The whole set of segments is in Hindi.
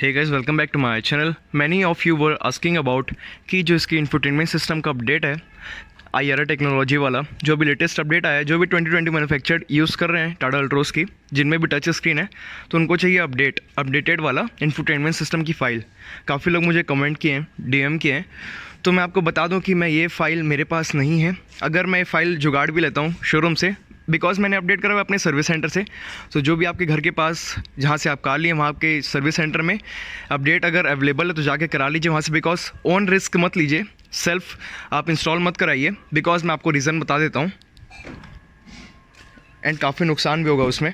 hey guys welcome back to my channel many of you were asking about कि जो इसकी इन्फोटेनमेंट सिस्टम का अपडेट है आई आर टेक्नोलॉजी वाला जो भी लेटेस्ट अपडेट आया है जो भी 2020 मैनुफैक्चर्ड यूज़ कर रहे हैं टाटा अल्ट्रोस की जिनमें भी टच स्क्रीन है तो उनको चाहिए अपडेट अपडेटेड वाला इन्फोटेनमेंट सिस्टम की फ़ाइल काफ़ी लोग मुझे कमेंट किए हैं डीएम किए हैं तो मैं आपको बता दूं कि मैं ये फ़ाइल मेरे पास नहीं है अगर मैं ये फ़ाइल जुगाड़ भी लेता हूँ शोरूम से बिकॉज मैंने अपडेट करा हुआ अपने सर्विस सेंटर से तो so, जो भी आपके घर के पास जहाँ से आप कार लिए वहाँ आपके सर्विस सेंटर में अपडेट अगर अवेलेबल है तो जाके करा लीजिए वहाँ से बिकॉज ओन रिस्क मत लीजिए सेल्फ आप इंस्टॉल मत कराइए बिकॉज मैं आपको रीज़न बता देता हूँ एंड काफ़ी नुकसान भी होगा उसमें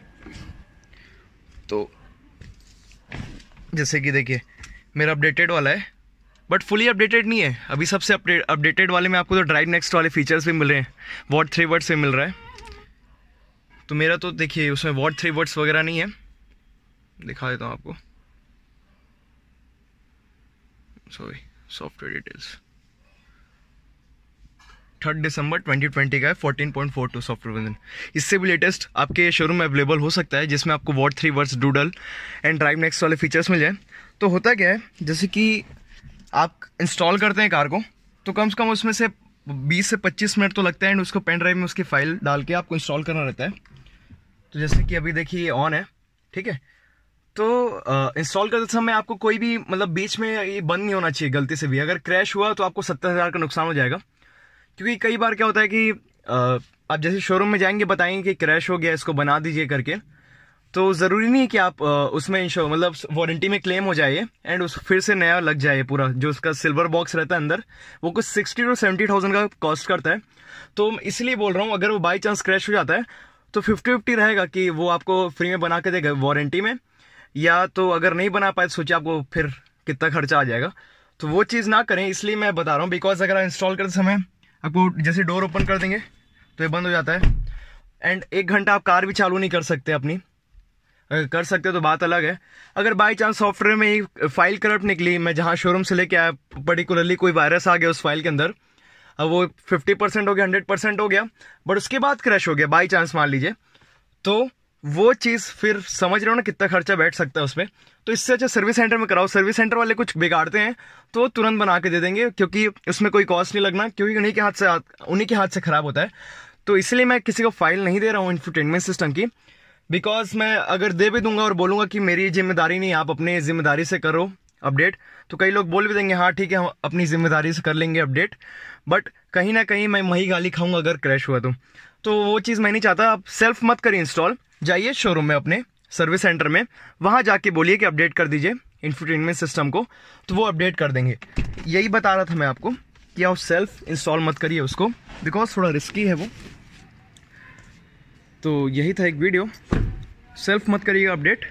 तो जैसे कि देखिए मेरा अपडेटेड वाला है बट फुली अपडेटेड नहीं है अभी सबसे अपडेटेड वाले में आपको तो ड्राइव नेक्स्ट वाले फीचर्स भी मिल रहे हैं वॉट थ्री वर्ड भी मिल रहा है तो मेरा तो देखिए उसमें वर्ड थ्री वर्ड्स वगैरह नहीं है दिखा देता हूँ आपको सॉरी सॉफ्टवेयर डिटेल्स थर्ड दिसंबर 2020 का है 14.42 सॉफ्टवेयर वर्जन इससे भी लेटेस्ट आपके शोरूम में अवेलेबल हो सकता है जिसमें आपको what three words doodle and drive next वाले फीचर्स मिल जाए तो होता क्या है जैसे कि आप इंस्टॉल करते हैं कार को तो कम से कम उसमें से 20 से 25 मिनट तो लगता है एंड उसको पेन ड्राइव में उसकी फाइल डाल के आपको इंस्टॉल करना रहता है तो जैसे कि अभी देखिए ये ऑन है ठीक है तो इंस्टॉल करते समय आपको कोई भी मतलब बीच में ये बंद नहीं होना चाहिए गलती से भी अगर क्रैश हुआ तो आपको सत्तर हज़ार का नुकसान हो जाएगा क्योंकि कई बार क्या होता है कि आ, आप जैसे शोरूम में जाएंगे बताएंगे कि क्रैश हो गया इसको बना दीजिए करके तो ज़रूरी नहीं कि आप उसमें इंश्योर मतलब वारंटी में क्लेम हो जाए एंड उस फिर से नया लग जाए पूरा जो उसका सिल्वर बॉक्स रहता है अंदर वो कुछ सिक्सटी टू सेवेंटी थाउजेंड का कॉस्ट करता है तो इसलिए बोल रहा हूँ अगर वो बाई चांस क्रैश हो जाता है तो फिफ्टी फिफ्टी रहेगा कि वो आपको फ्री में बना के देगा वारंटी में या तो अगर नहीं बना पाए तो सोचिए आपको फिर कितना खर्चा आ जाएगा तो वो चीज़ ना करें इसलिए मैं बता रहा हूँ बिकॉज अगर इंस्टॉल करते समय आपको जैसे डोर ओपन कर देंगे तो ये बंद हो जाता है एंड एक घंटा आप कार भी चालू नहीं कर सकते अपनी अगर कर सकते तो बात अलग है अगर बाई चांस सॉफ्टवेयर में ही फाइल करप्ट निकली मैं जहाँ शोरूम से लेके आया पर्टिकुलरली कोई वायरस आ गया उस फाइल के अंदर अब वो फिफ्टी परसेंट हो गया हंड्रेड परसेंट हो गया बट उसके बाद क्रैश हो गया बाई चांस मान लीजिए तो वो चीज़ फिर समझ रहे हो ना कितना खर्चा बैठ सकता है उसमें तो इससे अच्छा सर्विस सेंटर में कराओ सर्विस सेंटर वाले कुछ बिगाड़ते हैं तो तुरंत बना के दे देंगे क्योंकि उसमें कोई कॉस्ट नहीं लगना क्योंकि उन्हीं के हाथ से उन्हीं के हाथ से ख़राब होता है तो इसलिए मैं किसी को फाइल नहीं दे रहा हूँ इन्फोटेनमेंट सिस्टम की बिकॉज मैं अगर दे भी दूंगा और बोलूंगा कि मेरी जिम्मेदारी नहीं आप अपनी ज़िम्मेदारी से करो अपडेट तो कई लोग बोल भी देंगे हाँ ठीक है हम अपनी जिम्मेदारी से कर लेंगे अपडेट बट कहीं ना कहीं मैं वही गाली खाऊंगा अगर क्रैश हुआ तो तो वो चीज़ मैं नहीं चाहता आप सेल्फ मत करिए इंस्टॉल जाइए शोरूम में अपने सर्विस सेंटर में वहाँ जाके बोलिए कि अपडेट कर दीजिए इन्फोटेनमेंट सिस्टम को तो वो अपडेट कर देंगे यही बता रहा था मैं आपको कि आप सेल्फ इंस्टॉल मत करिए उसको बिकॉज थोड़ा रिस्की है वो तो यही था एक वीडियो सेल्फ मत करिएगा अपडेट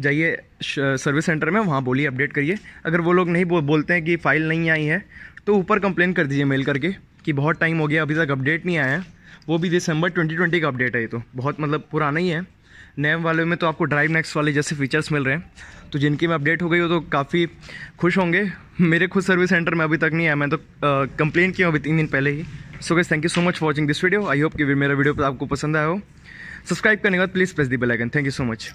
जाइए सर्विस सेंटर में वहाँ बोलिए अपडेट करिए अगर वो लोग नहीं बो, बोलते हैं कि फ़ाइल नहीं आई है तो ऊपर कंप्लेन कर दीजिए मेल करके कि बहुत टाइम हो गया अभी तक अपडेट नहीं आया है वो भी दिसंबर 2020 का अपडेट है ये तो बहुत मतलब पुराना ही है नए वाले में तो आपको ड्राइव नेक्स्ट वाले जैसे फीचर्स मिल रहे हैं तो जिनकी में अपडेट हो गई हो तो काफ़ी खुश होंगे मेरे खुद सर्विस सेंटर में अभी तक नहीं आया मैं तो कंप्लेन किया अभी तीन दिन पहले ही so guys thank you so much watching this video I hope कि मेरा वीडियो आपको पसंद आया हो सब्सक्राइब करने के बाद please press the bell icon thank you so much